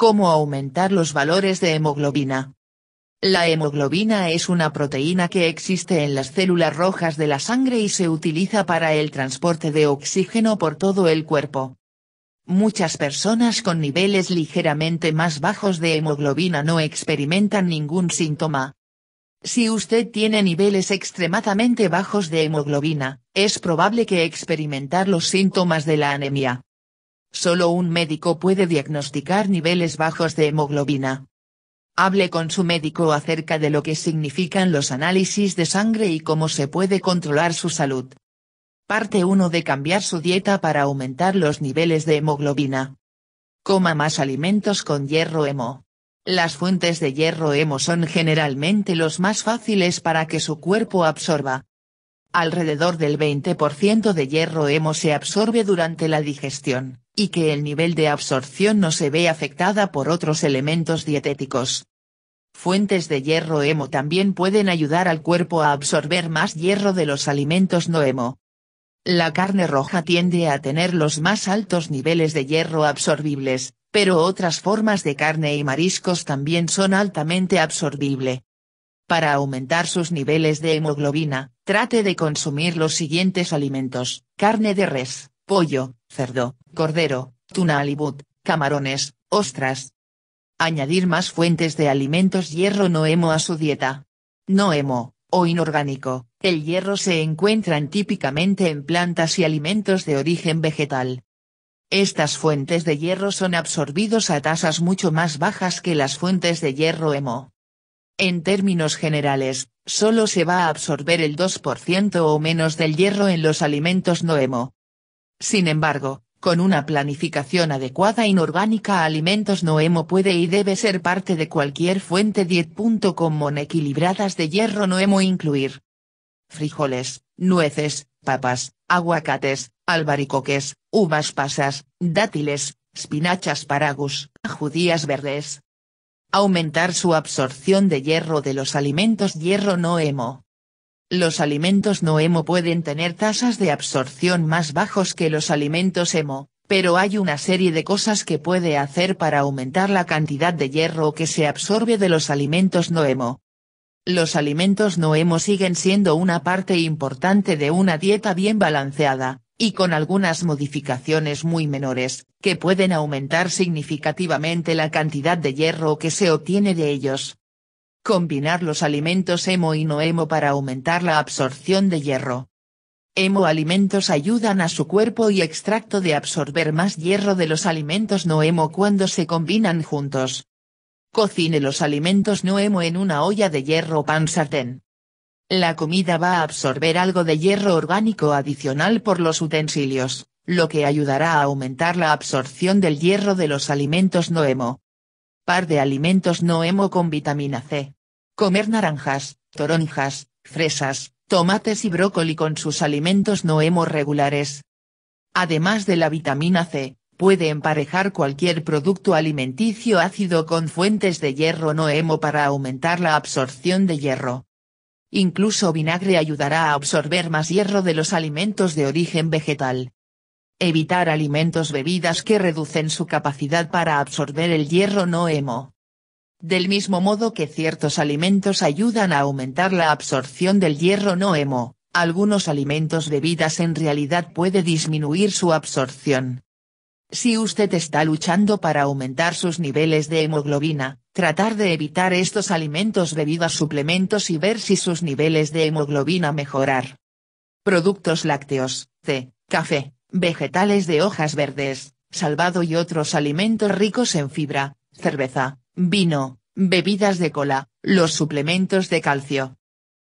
Cómo aumentar los valores de hemoglobina. La hemoglobina es una proteína que existe en las células rojas de la sangre y se utiliza para el transporte de oxígeno por todo el cuerpo. Muchas personas con niveles ligeramente más bajos de hemoglobina no experimentan ningún síntoma. Si usted tiene niveles extremadamente bajos de hemoglobina, es probable que experimentar los síntomas de la anemia. Solo un médico puede diagnosticar niveles bajos de hemoglobina. Hable con su médico acerca de lo que significan los análisis de sangre y cómo se puede controlar su salud. Parte 1 de cambiar su dieta para aumentar los niveles de hemoglobina. Coma más alimentos con hierro hemo. Las fuentes de hierro hemo son generalmente los más fáciles para que su cuerpo absorba. Alrededor del 20% de hierro hemo se absorbe durante la digestión y que el nivel de absorción no se ve afectada por otros elementos dietéticos. Fuentes de hierro hemo también pueden ayudar al cuerpo a absorber más hierro de los alimentos no hemo. La carne roja tiende a tener los más altos niveles de hierro absorbibles, pero otras formas de carne y mariscos también son altamente absorbible. Para aumentar sus niveles de hemoglobina, trate de consumir los siguientes alimentos, carne de res, pollo, cerdo, cordero, tuna alibut, camarones, ostras. Añadir más fuentes de alimentos hierro no a su dieta. No o inorgánico, el hierro se encuentran típicamente en plantas y alimentos de origen vegetal. Estas fuentes de hierro son absorbidos a tasas mucho más bajas que las fuentes de hierro hemo. En términos generales, solo se va a absorber el 2% o menos del hierro en los alimentos no hemo, sin embargo, con una planificación adecuada inorgánica alimentos no hemo puede y debe ser parte de cualquier fuente 10.com Con equilibradas de hierro no hemo incluir frijoles, nueces, papas, aguacates, albaricoques, uvas pasas, dátiles, espinachas paragus, judías verdes. Aumentar su absorción de hierro de los alimentos hierro no hemo. Los alimentos no hemo pueden tener tasas de absorción más bajos que los alimentos hemo, pero hay una serie de cosas que puede hacer para aumentar la cantidad de hierro que se absorbe de los alimentos no hemo. Los alimentos no hemo siguen siendo una parte importante de una dieta bien balanceada, y con algunas modificaciones muy menores, que pueden aumentar significativamente la cantidad de hierro que se obtiene de ellos. Combinar los alimentos hemo y no hemo para aumentar la absorción de hierro. Hemo alimentos ayudan a su cuerpo y extracto de absorber más hierro de los alimentos no hemo cuando se combinan juntos. Cocine los alimentos no hemo en una olla de hierro pan sartén. La comida va a absorber algo de hierro orgánico adicional por los utensilios, lo que ayudará a aumentar la absorción del hierro de los alimentos no hemo. Par de alimentos no hemo con vitamina C. Comer naranjas, toronjas, fresas, tomates y brócoli con sus alimentos no hemo regulares. Además de la vitamina C, puede emparejar cualquier producto alimenticio ácido con fuentes de hierro no hemo para aumentar la absorción de hierro. Incluso vinagre ayudará a absorber más hierro de los alimentos de origen vegetal. Evitar alimentos bebidas que reducen su capacidad para absorber el hierro no hemo. Del mismo modo que ciertos alimentos ayudan a aumentar la absorción del hierro no hemo, algunos alimentos bebidas en realidad puede disminuir su absorción. Si usted está luchando para aumentar sus niveles de hemoglobina, tratar de evitar estos alimentos bebidas suplementos y ver si sus niveles de hemoglobina mejorar. Productos lácteos, té, café, vegetales de hojas verdes, salvado y otros alimentos ricos en fibra, cerveza, vino, bebidas de cola, los suplementos de calcio.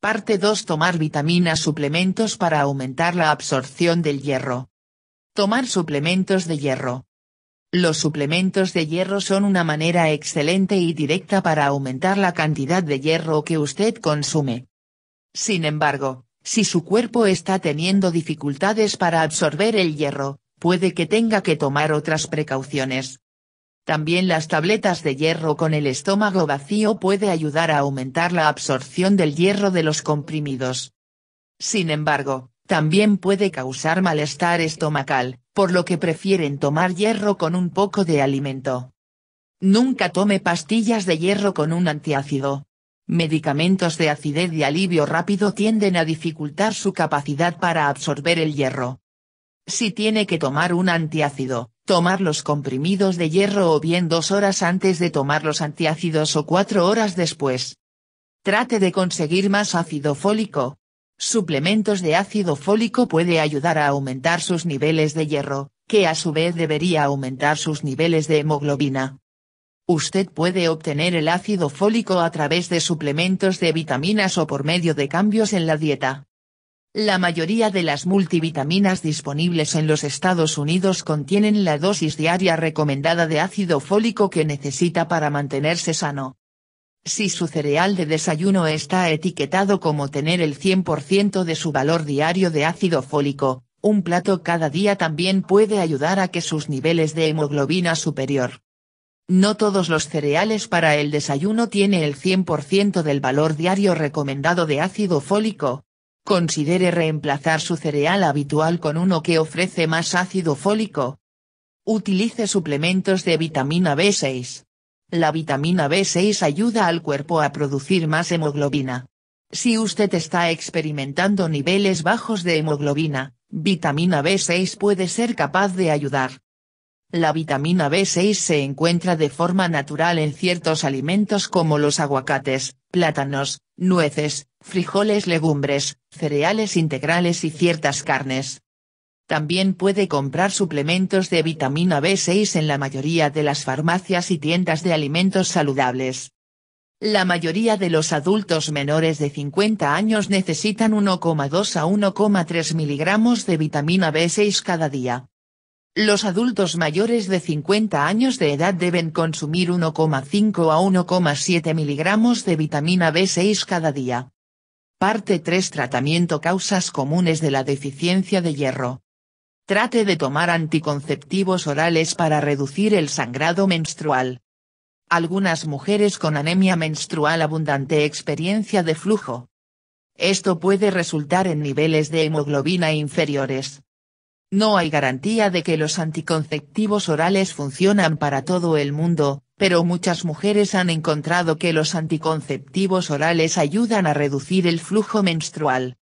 Parte 2 Tomar vitaminas suplementos para aumentar la absorción del hierro. Tomar suplementos de hierro. Los suplementos de hierro son una manera excelente y directa para aumentar la cantidad de hierro que usted consume. Sin embargo, si su cuerpo está teniendo dificultades para absorber el hierro, puede que tenga que tomar otras precauciones. También las tabletas de hierro con el estómago vacío puede ayudar a aumentar la absorción del hierro de los comprimidos. Sin embargo, también puede causar malestar estomacal, por lo que prefieren tomar hierro con un poco de alimento. Nunca tome pastillas de hierro con un antiácido. Medicamentos de acidez y alivio rápido tienden a dificultar su capacidad para absorber el hierro. Si tiene que tomar un antiácido, tomar los comprimidos de hierro o bien dos horas antes de tomar los antiácidos o cuatro horas después. Trate de conseguir más ácido fólico. Suplementos de ácido fólico puede ayudar a aumentar sus niveles de hierro, que a su vez debería aumentar sus niveles de hemoglobina. Usted puede obtener el ácido fólico a través de suplementos de vitaminas o por medio de cambios en la dieta. La mayoría de las multivitaminas disponibles en los Estados Unidos contienen la dosis diaria recomendada de ácido fólico que necesita para mantenerse sano. Si su cereal de desayuno está etiquetado como tener el 100% de su valor diario de ácido fólico, un plato cada día también puede ayudar a que sus niveles de hemoglobina superior. No todos los cereales para el desayuno tienen el 100% del valor diario recomendado de ácido fólico, considere reemplazar su cereal habitual con uno que ofrece más ácido fólico. Utilice suplementos de vitamina B6. La vitamina B6 ayuda al cuerpo a producir más hemoglobina. Si usted está experimentando niveles bajos de hemoglobina, vitamina B6 puede ser capaz de ayudar. La vitamina B6 se encuentra de forma natural en ciertos alimentos como los aguacates, plátanos, nueces, frijoles, legumbres, cereales integrales y ciertas carnes. También puede comprar suplementos de vitamina B6 en la mayoría de las farmacias y tiendas de alimentos saludables. La mayoría de los adultos menores de 50 años necesitan 1,2 a 1,3 miligramos de vitamina B6 cada día. Los adultos mayores de 50 años de edad deben consumir 1,5 a 1,7 miligramos de vitamina B6 cada día. Parte 3 Tratamiento Causas comunes de la deficiencia de hierro. Trate de tomar anticonceptivos orales para reducir el sangrado menstrual. Algunas mujeres con anemia menstrual abundante experiencia de flujo. Esto puede resultar en niveles de hemoglobina inferiores. No hay garantía de que los anticonceptivos orales funcionan para todo el mundo, pero muchas mujeres han encontrado que los anticonceptivos orales ayudan a reducir el flujo menstrual.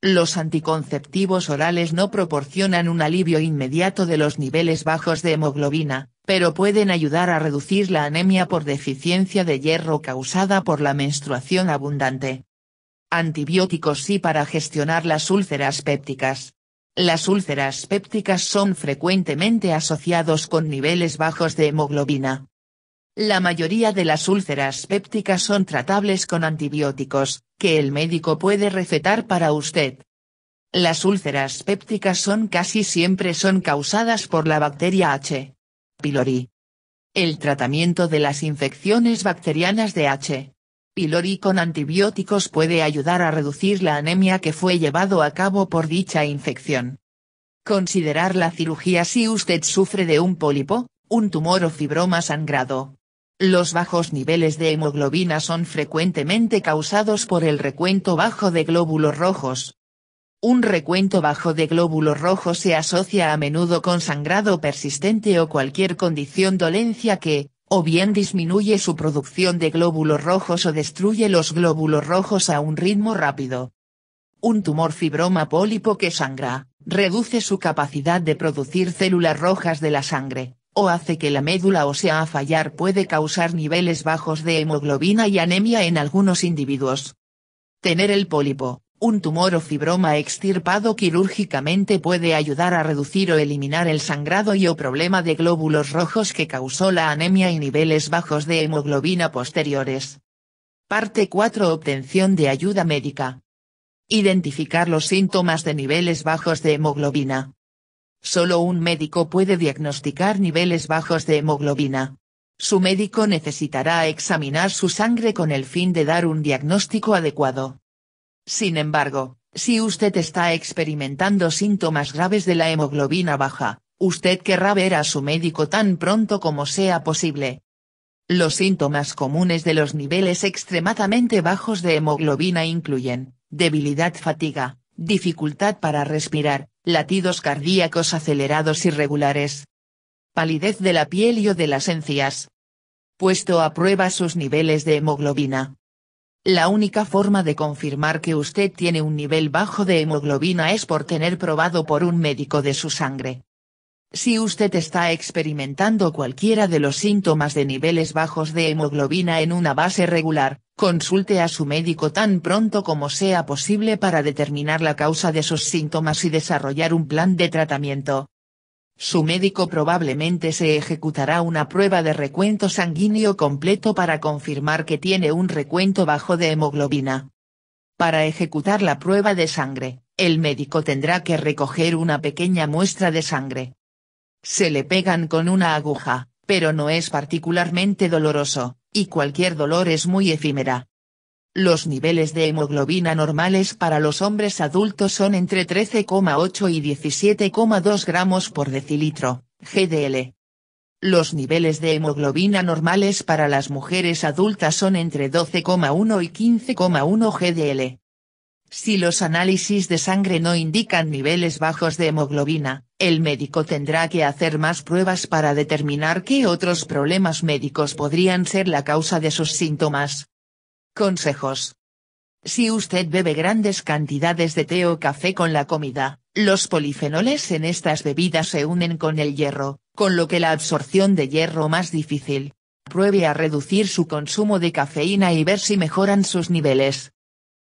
Los anticonceptivos orales no proporcionan un alivio inmediato de los niveles bajos de hemoglobina, pero pueden ayudar a reducir la anemia por deficiencia de hierro causada por la menstruación abundante. Antibióticos sí para gestionar las úlceras pépticas. Las úlceras pépticas son frecuentemente asociados con niveles bajos de hemoglobina. La mayoría de las úlceras pépticas son tratables con antibióticos, que el médico puede recetar para usted. Las úlceras pépticas son casi siempre son causadas por la bacteria H. pylori. El tratamiento de las infecciones bacterianas de H. pylori con antibióticos puede ayudar a reducir la anemia que fue llevado a cabo por dicha infección. Considerar la cirugía si usted sufre de un pólipo, un tumor o fibroma sangrado, los bajos niveles de hemoglobina son frecuentemente causados por el recuento bajo de glóbulos rojos. Un recuento bajo de glóbulos rojos se asocia a menudo con sangrado persistente o cualquier condición dolencia que, o bien disminuye su producción de glóbulos rojos o destruye los glóbulos rojos a un ritmo rápido. Un tumor fibroma pólipo que sangra, reduce su capacidad de producir células rojas de la sangre, o hace que la médula ósea fallar puede causar niveles bajos de hemoglobina y anemia en algunos individuos. Tener el pólipo, un tumor o fibroma extirpado quirúrgicamente puede ayudar a reducir o eliminar el sangrado y o problema de glóbulos rojos que causó la anemia y niveles bajos de hemoglobina posteriores. Parte 4 Obtención de ayuda médica. Identificar los síntomas de niveles bajos de hemoglobina. Solo un médico puede diagnosticar niveles bajos de hemoglobina. Su médico necesitará examinar su sangre con el fin de dar un diagnóstico adecuado. Sin embargo, si usted está experimentando síntomas graves de la hemoglobina baja, usted querrá ver a su médico tan pronto como sea posible. Los síntomas comunes de los niveles extremadamente bajos de hemoglobina incluyen, debilidad fatiga, dificultad para respirar, latidos cardíacos acelerados irregulares, palidez de la piel y o de las encías. Puesto a prueba sus niveles de hemoglobina. La única forma de confirmar que usted tiene un nivel bajo de hemoglobina es por tener probado por un médico de su sangre. Si usted está experimentando cualquiera de los síntomas de niveles bajos de hemoglobina en una base regular, Consulte a su médico tan pronto como sea posible para determinar la causa de sus síntomas y desarrollar un plan de tratamiento. Su médico probablemente se ejecutará una prueba de recuento sanguíneo completo para confirmar que tiene un recuento bajo de hemoglobina. Para ejecutar la prueba de sangre, el médico tendrá que recoger una pequeña muestra de sangre. Se le pegan con una aguja, pero no es particularmente doloroso y cualquier dolor es muy efímera. Los niveles de hemoglobina normales para los hombres adultos son entre 13,8 y 17,2 gramos por decilitro, GDL. Los niveles de hemoglobina normales para las mujeres adultas son entre 12,1 y 15,1 GDL. Si los análisis de sangre no indican niveles bajos de hemoglobina, el médico tendrá que hacer más pruebas para determinar qué otros problemas médicos podrían ser la causa de sus síntomas. Consejos. Si usted bebe grandes cantidades de té o café con la comida, los polifenoles en estas bebidas se unen con el hierro, con lo que la absorción de hierro más difícil. Pruebe a reducir su consumo de cafeína y ver si mejoran sus niveles.